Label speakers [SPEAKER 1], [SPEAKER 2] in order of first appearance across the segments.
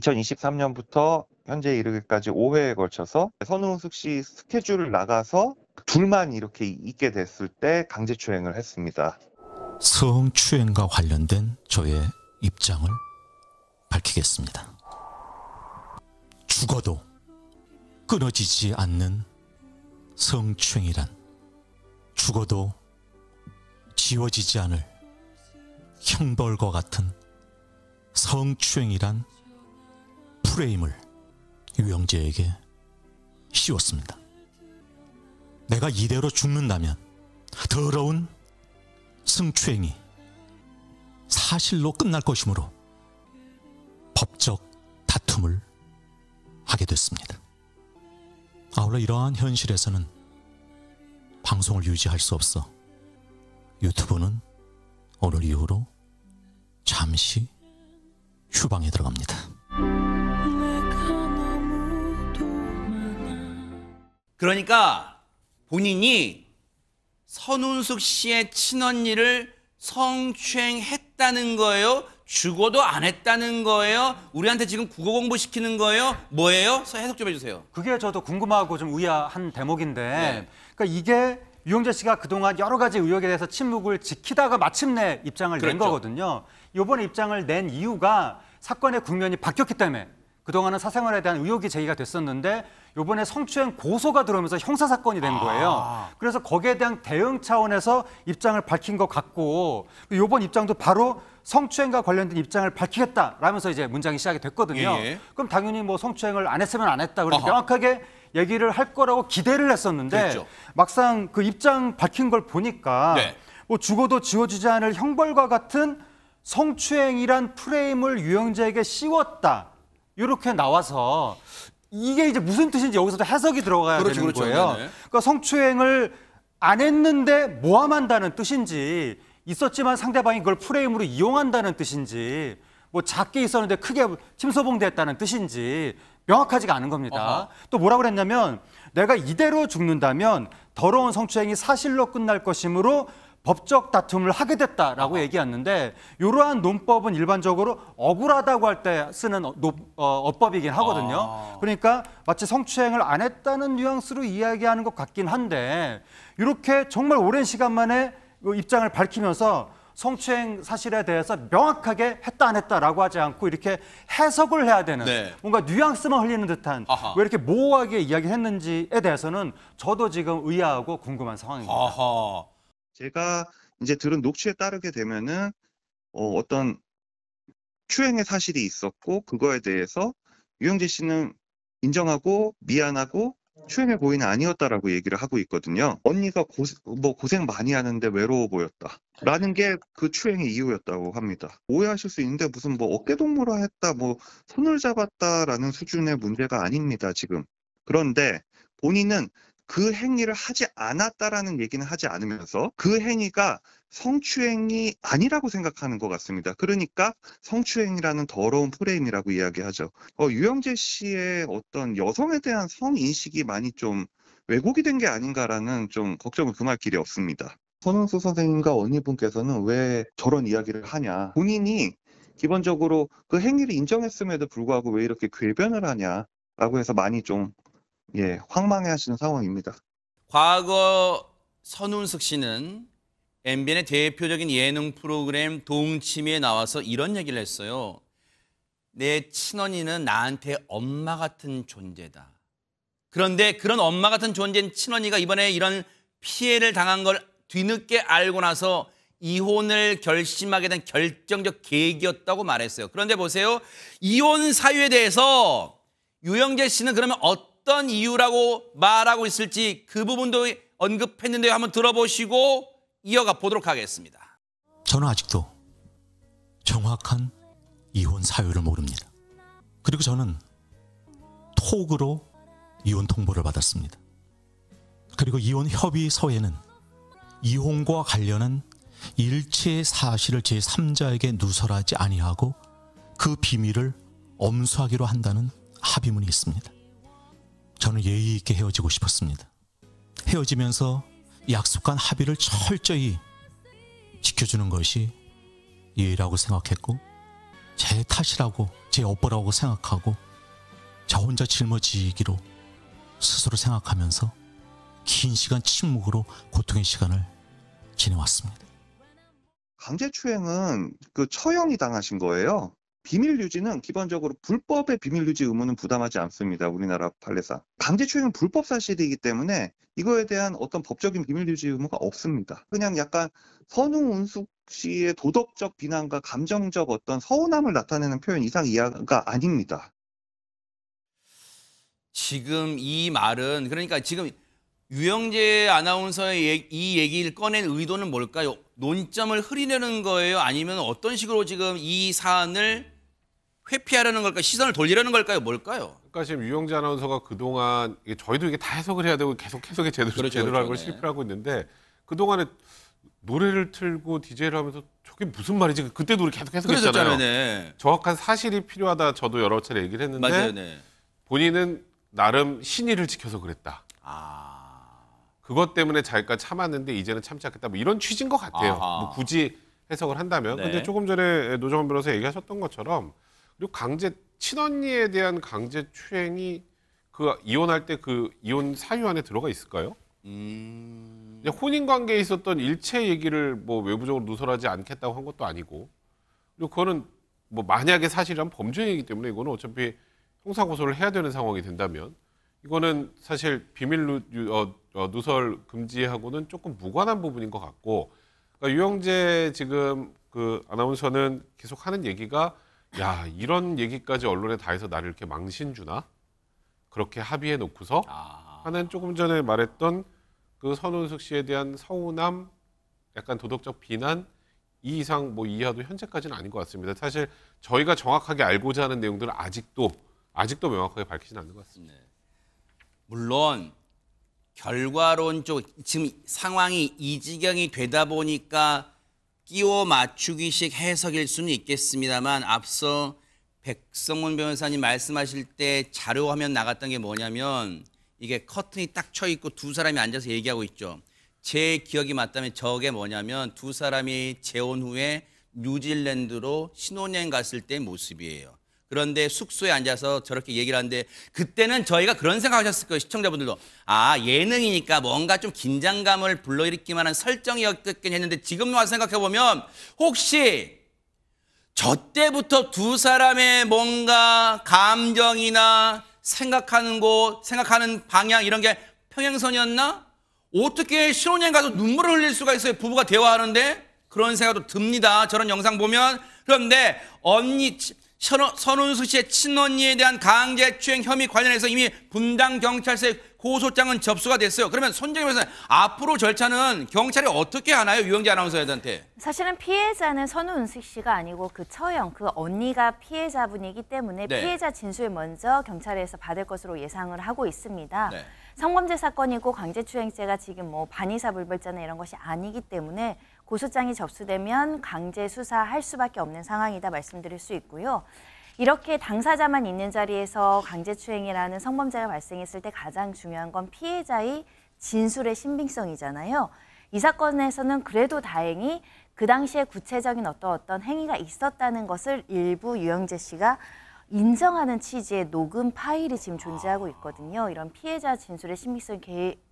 [SPEAKER 1] 2023년부터 현재 이르기까지 5회에 걸쳐서 선우숙 씨 스케줄을 나가서 둘만 이렇게 있게 됐을 때 강제 추행을 했습니다.
[SPEAKER 2] 성추행과 관련된 저의 입장을 밝히겠습니다. 죽어도 끊어지지 않는 성추행이란 죽어도 지워지지 않을 형벌과 같은 성추행이란 프레임을 유영재에게 씌웠습니다. 내가 이대로 죽는다면 더러운 승추행이 사실로 끝날 것이므로 법적 다툼을 하게 됐습니다. 아울러 이러한 현실에서는 방송을 유지할 수 없어 유튜브는 오늘 이후로 잠시 휴방에 들어갑니다.
[SPEAKER 3] 그러니까 본인이 선운숙 씨의 친언니를 성추행했다는 거예요. 죽어도 안 했다는 거예요. 우리한테 지금 국어 공부시키는 거예요. 뭐예요? 해석 좀 해주세요. 그게 저도 궁금하고 좀 의아한
[SPEAKER 4] 대목인데, 네. 그러니까 이게 유영재 씨가 그동안 여러 가지 의혹에 대해서 침묵을 지키다가 마침내 입장을 그랬죠. 낸 그렇죠. 거거든요. 요번에 입장을 낸 이유가 사건의 국면이 바뀌었기 때문에 그동안은 사생활에 대한 의혹이 제기가 됐었는데 요번에 성추행 고소가 들어오면서 형사 사건이 된 거예요. 아. 그래서 거기에 대한 대응 차원에서 입장을 밝힌 것 같고 요번 입장도 바로 성추행과 관련된 입장을 밝히겠다라면서 이제 문장이 시작이 됐거든요. 예. 예. 그럼 당연히 뭐 성추행을 안 했으면 안 했다 그렇게 명확하게 얘기를 할 거라고 기대를 했었는데 그렇죠. 막상 그 입장 밝힌 걸 보니까 네. 뭐 죽어도 지워지지 않을 형벌과 같은 성추행이란 프레임을 유영재에게 씌웠다. 이렇게 나와서 이게 이제 무슨 뜻인지 여기서도 해석이 들어가야 그렇죠, 되는 그렇죠. 거예요. 네네. 그러니까 성추행을 안 했는데 모함한다는 뜻인지 있었지만 상대방이 그걸 프레임으로 이용한다는 뜻인지 뭐 작게 있었는데 크게 침소봉됐다는 뜻인지 명확하지가 않은 겁니다. 아하. 또 뭐라 그랬냐면 내가 이대로 죽는다면 더러운 성추행이 사실로 끝날 것이므로 법적 다툼을 하게 됐다라고 얘기했는데 이러한 논법은 일반적으로 억울하다고 할 때 쓰는 어, 어, 어법이긴 하거든요. 아. 그러니까 마치 성추행을 안 했다는 뉘앙스로 이야기하는 것 같긴 한데 이렇게 정말 오랜 시간 만에 입장을 밝히면서 성추행 사실에 대해서 명확하게 했다 안 했다라고 하지 않고 이렇게 해석을 해야 되는 네. 뭔가 뉘앙스만 흘리는 듯한 아하. 왜 이렇게 모호하게 이야기를 했는지에 대해서는 저도 지금 의아하고 궁금한 상황입니다. 아하. 제가 이제 들은
[SPEAKER 1] 녹취에 따르게 되면은 어, 어떤 추행의 사실이 있었고 그거에 대해서 유영재 씨는 인정하고 미안하고 추행의 고의는 아니었다라고 얘기를 하고 있거든요. 언니가 고뭐 고생 많이 하는데 외로워 보였다. 라는 게 그 추행의 이유였다고 합니다. 오해하실 수 있는데 무슨 뭐 어깨동무라 했다, 뭐 손을 잡았다라는 수준의 문제가 아닙니다, 지금. 그런데 본인은 그 행위를 하지 않았다라는 얘기는 하지 않으면서 그 행위가 성추행이 아니라고 생각하는 것 같습니다. 그러니까 성추행이라는 더러운 프레임이라고 이야기하죠. 어, 유영재 씨의 어떤 여성에 대한 성인식이 많이 좀 왜곡이 된 게 아닌가라는 좀 걱정을 금할 길이 없습니다. 선은수 선생님과 언니분께서는 왜 저런 이야기를 하냐. 본인이 기본적으로 그 행위를 인정했음에도 불구하고 왜 이렇게 궤변을 하냐라고 해서 많이 좀 예, 황망해하시는 상황입니다.
[SPEAKER 3] 과거 선운석 씨는 MBN의 대표적인 예능 프로그램 동치미에 나와서 이런 얘기를 했어요. 내 친언니는 나한테 엄마 같은 존재다. 그런데 그런 엄마 같은 존재인 친언니가 이번에 이런 피해를 당한 걸 뒤늦게 알고 나서 이혼을 결심하게 된 결정적 계기였다고 말했어요. 그런데 보세요. 이혼 사유에 대해서 유영재 씨는 그러면 어떤 어떤 이유라고 말하고 있을지 그 부분도 언급했는데요. 한번 들어보시고 이어가 보도록 하겠습니다.
[SPEAKER 2] 저는 아직도 정확한 이혼 사유를 모릅니다. 그리고 저는 톡으로 이혼 통보를 받았습니다. 그리고 이혼 협의서에는 이혼과 관련한 일체의 사실을 제3자에게 누설하지 아니하고 그 비밀을 엄수하기로 한다는 합의문이 있습니다. 저는 예의 있게 헤어지고 싶었습니다. 헤어지면서 약속한 합의를 철저히 지켜주는 것이 예의라고 생각했고 제 탓이라고 제 업보라고 생각하고 저 혼자 짊어지기로 스스로 생각하면서 긴 시간 침묵으로 고통의 시간을 지내왔습니다.
[SPEAKER 1] 강제추행은 그 처형이 당하신 거예요? 비밀 유지는 기본적으로 불법의 비밀 유지 의무는 부담하지 않습니다. 우리나라 판례상. 강제추행은 불법 사실이기 때문에 이거에 대한 어떤 법적인 비밀 유지 의무가 없습니다. 그냥 약간 선우 운숙 씨의 도덕적 비난과 감정적 어떤 서운함을 나타내는 표현 이상 이하가 아닙니다.
[SPEAKER 3] 지금 이 말은 그러니까 지금 유영재 아나운서의 이 얘기를 꺼낸 의도는 뭘까요? 논점을 흐리려는 거예요? 아니면 어떤 식으로 지금 이 사안을 회피하려는 걸까요?
[SPEAKER 5] 시선을 돌리려는 걸까요? 뭘까요? 그러니까 지금 유영재 아나운서가 그동안 저희도 이게 다 해석을 해야 되고 계속 해석이 제대로 그렇죠, 제대로 그렇죠. 하고 그렇죠, 네. 실패하고 를 있는데 그동안에 노래를 틀고 디제이를 하면서 저게 무슨 말이지? 그때도 우리 계속 해석했잖아요. 네. 정확한 사실이 필요하다 저도 여러 차례 얘기를 했는데 맞아요, 네. 본인은 나름 신의를 지켜서 그랬다. 아, 그것 때문에 자기가 참았는데 이제는 참지 않겠다. 뭐 이런 취지인 것 같아요. 뭐 굳이 해석을 한다면. 네. 근데 조금 전에 노정원 변호사 얘기하셨던 것처럼 그리고 강제 친언니에 대한 강제 추행이 그 이혼할 때 그 이혼 사유 안에 들어가 있을까요? 음... 혼인 관계에 있었던 일체 얘기를 뭐 외부적으로 누설하지 않겠다고 한 것도 아니고 그리고 그거는 뭐 만약에 사실이면 범죄이기 때문에 이거는 어차피 형사 고소를 해야 되는 상황이 된다면 이거는 사실 비밀 누, 어, 어, 누설 금지하고는 조금 무관한 부분인 것 같고 그러니까 유영재 지금 그 아나운서는 계속 하는 얘기가 야 이런 얘기까지 언론에 다 해서 나를 이렇게 망신 주나? 그렇게 합의해 놓고서 아. 하는 조금 전에 말했던 그 선운숙 씨에 대한 서운함, 약간 도덕적 비난 이 이상 뭐 이하도 현재까지는 아닌 것 같습니다. 사실 저희가 정확하게 알고자 하는 내용들은 아직도 아직도 명확하게 밝히진 않는 것 같습니다. 네. 물론
[SPEAKER 3] 결과론 쪽 지금 상황이 이 지경이 되다 보니까 끼워 맞추기식 해석일 수는 있겠습니다만 앞서 백성문 변호사님 말씀하실 때 자료 화면 나갔던 게 뭐냐면 이게 커튼이 딱 쳐 있고 두 사람이 앉아서 얘기하고 있죠. 제 기억이 맞다면 저게 뭐냐면 두 사람이 재혼 후에 뉴질랜드로 신혼여행 갔을 때 모습이에요. 그런데 숙소에 앉아서 저렇게 얘기를 하는데 그때는 저희가 그런 생각하셨을 거예요. 시청자분들도. 아, 예능이니까 뭔가 좀 긴장감을 불러일으키만 한 설정이었겠긴 했는데 지금 와서 생각해보면 혹시 저 때부터 두 사람의 뭔가 감정이나 생각하는 곳, 생각하는 방향 이런 게 평행선이었나? 어떻게 신혼여행 가서 눈물을 흘릴 수가 있어요. 부부가 대화하는데 그런 생각도 듭니다. 저런 영상 보면. 그런데 언니 선운수 씨의 친언니에 대한 강제추행 혐의 관련해서 이미 분당 경찰서에 고소장은 접수가 됐어요. 그러면 손정희 변호사님 앞으로 절차는 경찰이 어떻게 하나요? 유영재 아나운서한테.
[SPEAKER 6] 사실은 피해자는 선우은숙 씨가 아니고 그 처형, 그 언니가 피해자분이기 때문에 네. 피해자 진술 먼저 경찰에서 받을 것으로 예상을 하고 있습니다. 네. 성범죄 사건이고 강제추행죄가 지금 뭐 반의사 불벌죄나 이런 것이 아니기 때문에 고소장이 접수되면 강제 수사할 수밖에 없는 상황이다 말씀드릴 수 있고요. 이렇게 당사자만 있는 자리에서 강제추행이라는 성범죄가 발생했을 때 가장 중요한 건 피해자의 진술의 신빙성이잖아요. 이 사건에서는 그래도 다행히 그 당시에 구체적인 어떤 어떤 행위가 있었다는 것을 일부 유영재 씨가 인정하는 취지의 녹음 파일이 지금 존재하고 있거든요. 이런 피해자 진술의 신빙성이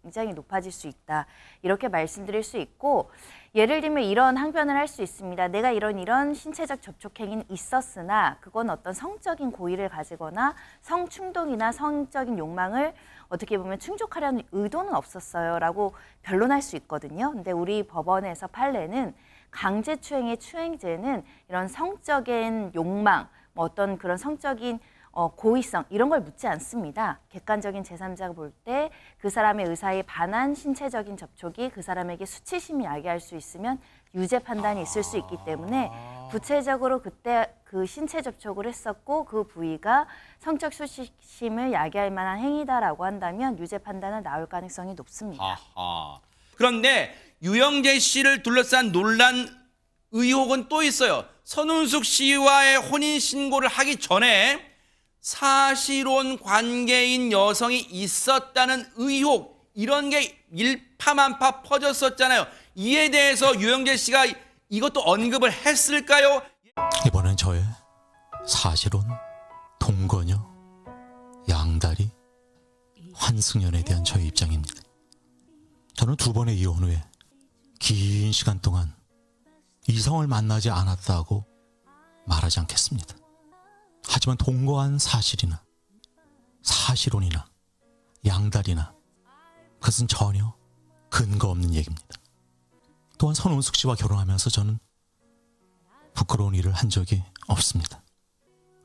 [SPEAKER 6] 굉장히 높아질 수 있다. 이렇게 말씀드릴 수 있고 예를 들면 이런 항변을 할 수 있습니다. 내가 이런 이런 신체적 접촉 행위는 있었으나 그건 어떤 성적인 고의를 가지거나 성충동이나 성적인 욕망을 어떻게 보면 충족하려는 의도는 없었어요라고 변론할 수 있거든요. 근데 우리 법원에서 판례는 강제추행의 추행죄는 이런 성적인 욕망 뭐 어떤 그런 성적인 어, 고의성 이런 걸 묻지 않습니다. 객관적인 제3자가 볼 때 그 사람의 의사에 반한 신체적인 접촉이 그 사람에게 수치심이 야기할 수 있으면 유죄 판단이 있을 수 있기 때문에 아. 구체적으로 그때 그 신체 접촉을 했었고 그 부위가 성적 수치심을 야기할 만한 행위다라고 한다면 유죄 판단은 나올 가능성이 높습니다. 아하.
[SPEAKER 3] 그런데 유영재 씨를 둘러싼 논란 의혹은 또 있어요. 선운숙 씨와의 혼인 신고를 하기 전에 사실혼 관계인 여성이 있었다는 의혹 이런 게 일파만파 퍼졌었잖아요. 이에 대해서 유영재 씨가 이것도 언급을 했을까요?
[SPEAKER 2] 이번엔 저의 사실혼, 동거녀, 양다리, 환승연에 대한 저의 입장입니다. 저는 두 번의 이혼 후에 긴 시간 동안 이성을 만나지 않았다고 말하지 않겠습니다. 하지만 동거한 사실이나 사실혼이나 양다리나 그것은 전혀 근거 없는 얘기입니다. 또한 선원숙 씨와 결혼하면서 저는 부끄러운 일을 한 적이 없습니다.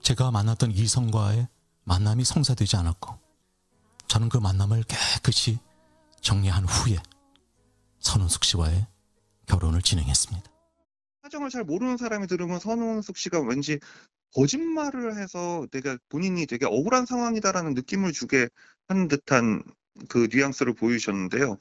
[SPEAKER 2] 제가 만났던 이성과의 만남이 성사되지 않았고 저는 그 만남을 깨끗이 정리한 후에 선원숙 씨와의 결혼을 진행했습니다.
[SPEAKER 1] 사정을 잘 모르는 사람이 들으면 선우숙 씨가 왠지 거짓말을 해서 내가 본인이 되게 억울한 상황이다라는 느낌을 주게 한 듯한 그 뉘앙스를 보이셨는데요.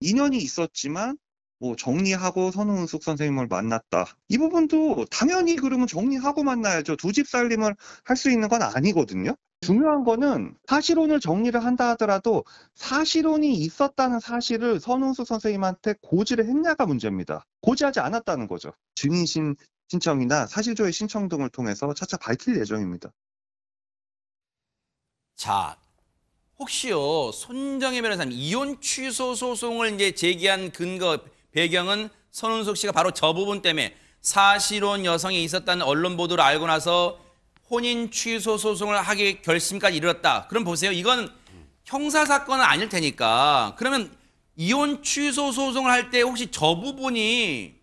[SPEAKER 1] 인연이 있었지만 뭐 정리하고 선우은숙 선생님을 만났다. 이 부분도 당연히 그러면 정리하고 만나야죠. 두 집 살림을 할 수 있는 건 아니거든요. 중요한 거는 사실론을 정리를 한다 하더라도 사실론이 있었다는 사실을 선운수 선생님한테 고지를 했냐가 문제입니다. 고지하지 않았다는 거죠. 증인신 신청이나 사실조회 신청 등을 통해서 차차 밝힐 예정입니다.
[SPEAKER 3] 자, 혹시요 손정혜 변호사님 이혼 취소 소송을 이제 제기한 근거 배경은 선운숙 씨가 바로 저 부분 때문에 사실혼 여성이 있었다는 언론 보도를 알고 나서 혼인 취소 소송을 하기 결심까지 이르렀다. 그럼 보세요. 이건 형사 사건은 아닐 테니까. 그러면 이혼 취소 소송을 할 때 혹시 저 부분이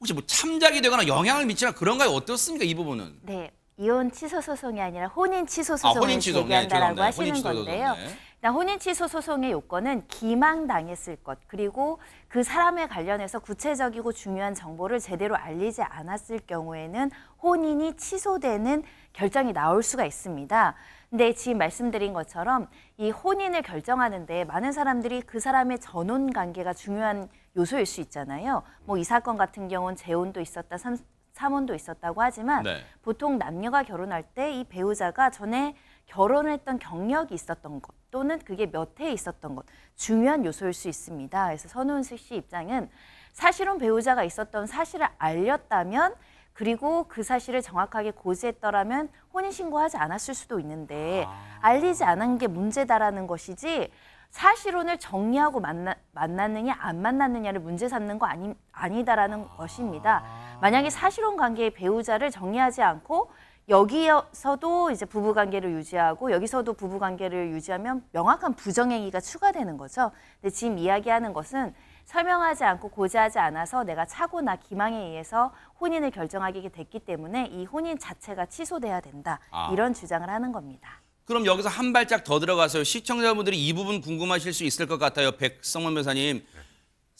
[SPEAKER 3] 혹시 뭐 참작이 되거나 영향을 미치나 그런가요? 어떻습니까? 이 부분은?
[SPEAKER 6] 네. 이혼 취소 소송이 아니라 혼인 취소 소송을 아, 혼인 취소, 얘기한다라고 네, 하시는 건데요. 네. 혼인 취소 소송의 요건은 기망당했을 것 그리고 그 사람에 관련해서 구체적이고 중요한 정보를 제대로 알리지 않았을 경우에는 혼인이 취소되는 결정이 나올 수가 있습니다. 근데 지금 말씀드린 것처럼 이 혼인을 결정하는데 많은 사람들이 그 사람의 전혼 관계가 중요한 요소일 수 있잖아요. 뭐 이 사건 같은 경우는 재혼도 있었다, 삼, 삼혼도 있었다고 하지만 네. 보통 남녀가 결혼할 때 이 배우자가 전에 결혼했던 경력이 있었던 것 또는 그게 몇 해 있었던 것 중요한 요소일 수 있습니다. 그래서 선우은숙 씨 입장은 사실혼 배우자가 있었던 사실을 알렸다면 그리고 그 사실을 정확하게 고지했더라면 혼인신고하지 않았을 수도 있는데 아. 알리지 않은 게 문제다라는 것이지 사실혼을 정리하고 만나, 만났느냐 안 만났느냐를 문제 삼는 거 아니, 아니다라는 아. 것입니다. 만약에 사실혼 관계의 배우자를 정리하지 않고 여기서도 이제 부부 관계를 유지하고 여기서도 부부 관계를 유지하면 명확한 부정행위가 추가되는 거죠. 근데 지금 이야기하는 것은 설명하지 않고 고지하지 않아서 내가 착오나 기망에 의해서 혼인을 결정하게 됐기 때문에 이 혼인 자체가 취소돼야 된다. 아. 이런 주장을 하는 겁니다.
[SPEAKER 3] 그럼 여기서 한 발짝 더 들어가서 시청자분들이 이 부분 궁금하실 수 있을 것 같아요. 백성원 변사님. 호 네.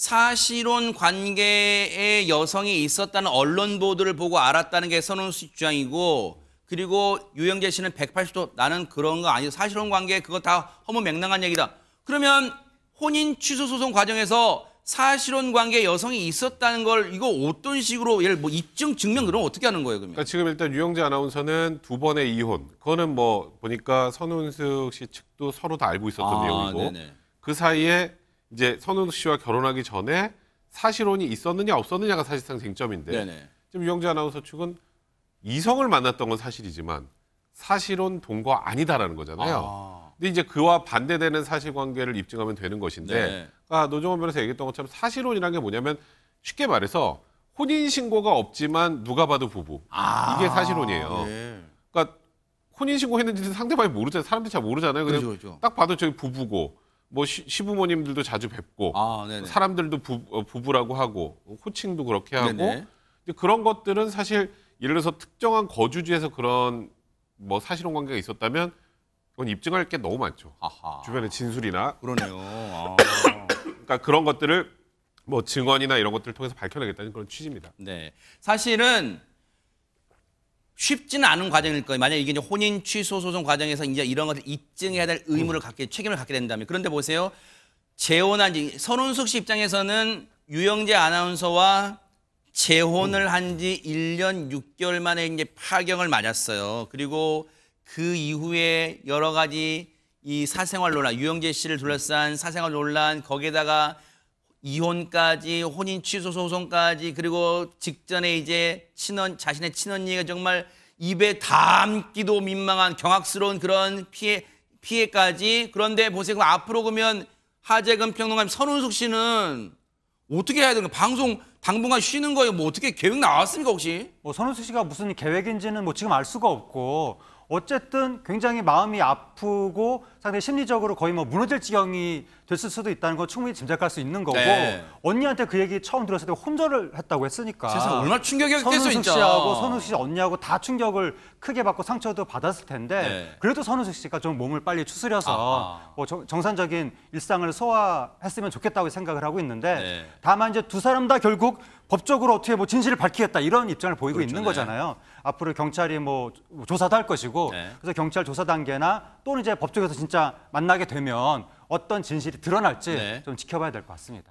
[SPEAKER 3] 사실혼 관계에 여성이 있었다는 언론 보도를 보고 알았다는 게 선원수 씨 주장이고 그리고 유영재 씨는 180도 나는 그런 거아니에요 사실혼 관계 그거 다 허무 맹랑한 얘기다. 그러면 혼인 취소 소송 과정에서 사실혼 관계 여성이 있었다는 걸 이거 어떤 식으로
[SPEAKER 5] 예를 뭐 입증 증명 그런 어떻게 하는 거예요 그러면? 그러니까 지금 일단 유영재 아나운서는 두 번의 이혼 그거는 뭐 보니까 선운숙 씨 측도 서로 다 알고 있었던 아, 내용이고 네네. 그 사이에 이제 선은숙 씨와 결혼하기 전에 사실혼이 있었느냐 없었느냐가 사실상 쟁점인데 네네. 지금 유영재 아나운서 측은 이성을 만났던 건 사실이지만 사실혼 동거 아니다라는 거잖아요. 아. 근데 이제 그와 반대되는 사실관계를 입증하면 되는 것인데 네. 아, 노정원 변호사 얘기했던 것처럼 사실혼이라는 게 뭐냐면 쉽게 말해서 혼인 신고가 없지만 누가 봐도 부부 아. 이게 사실혼이에요. 네. 그러니까 혼인 신고했는지는 상대방이 모르잖아요. 사람들이 잘 모르잖아요. 그냥 그렇죠, 그렇죠. 딱 봐도 저기 부부고 뭐 시, 부모님들도 자주 뵙고 아, 사람들도 부, 어, 부부라고 하고 호칭도 그렇게 하고 근데 그런 것들은 사실 예를 들어서 특정한 거주지에서 그런 뭐 사실혼 관계가 있었다면 그건 입증할 게 너무 많죠. 아하. 주변의 진술이나 그러네요. 아. 그러니까 그런 것들을 뭐 증언이나 이런 것들을 통해서 밝혀내겠다는 그런 취지입니다. 네,
[SPEAKER 3] 사실은 쉽지는 않은 과정일 거예요. 만약 이게 이제 혼인 취소 소송 과정에서 이제 이런 것을 입증해야 될 의무를 음. 갖게 책임을 갖게 된다면 그런데 보세요. 재혼한 지 선운숙 씨 입장에서는 유영재 아나운서와 재혼을 한 지 1년 6개월 만에 이제 파경을 맞았어요. 그리고 그 이후에 여러 가지 이 사생활 논란, 유영재 씨를 둘러싼 사생활 논란, 거기에다가 이혼까지 혼인 취소 소송까지 그리고 직전에 이제 친언 자신의 친언니가 정말 입에 담기도 민망한 경악스러운 그런 피해 피해까지 그런데 보세요 그럼 앞으로 그러면 하재근 평론가님 선운숙 씨는 어떻게 해야 되는 가 방송 당분간 쉬는 거예요 뭐 어떻게 계획
[SPEAKER 4] 나왔습니까 혹시 뭐 선운숙 씨가 무슨 계획인지는 뭐 지금 알 수가 없고 어쨌든 굉장히 마음이 아프고 상당히 심리적으로 거의 뭐 무너질 지경이 됐을 수도 있다는 건 충분히 짐작할 수 있는 거고 네. 언니한테 그 얘기 처음 들었을 때 혼절을 했다고 했으니까 세상 얼마나 충격이었겠어 선우숙 씨하고 선우숙 씨 언니하고 다 충격을 크게 받고 상처도 받았을 텐데 네. 그래도 선우숙 씨가 좀 몸을 빨리 추스려서 아뭐 정, 상적인 일상을 소화했으면 좋겠다고 생각을 하고 있는데 네. 다만 이제 두 사람 다 결국 법적으로 어떻게 뭐 진실을 밝히겠다 이런 입장을 보이고 그렇죠, 있는 네. 거잖아요. 앞으로 경찰이 뭐 조사도 할 것이고 네. 그래서 경찰 조사 단계나 또는 이제 법정에서 진짜 만나게 되면 어떤 진실이 드러날지 네. 좀 지켜봐야 될 것 같습니다.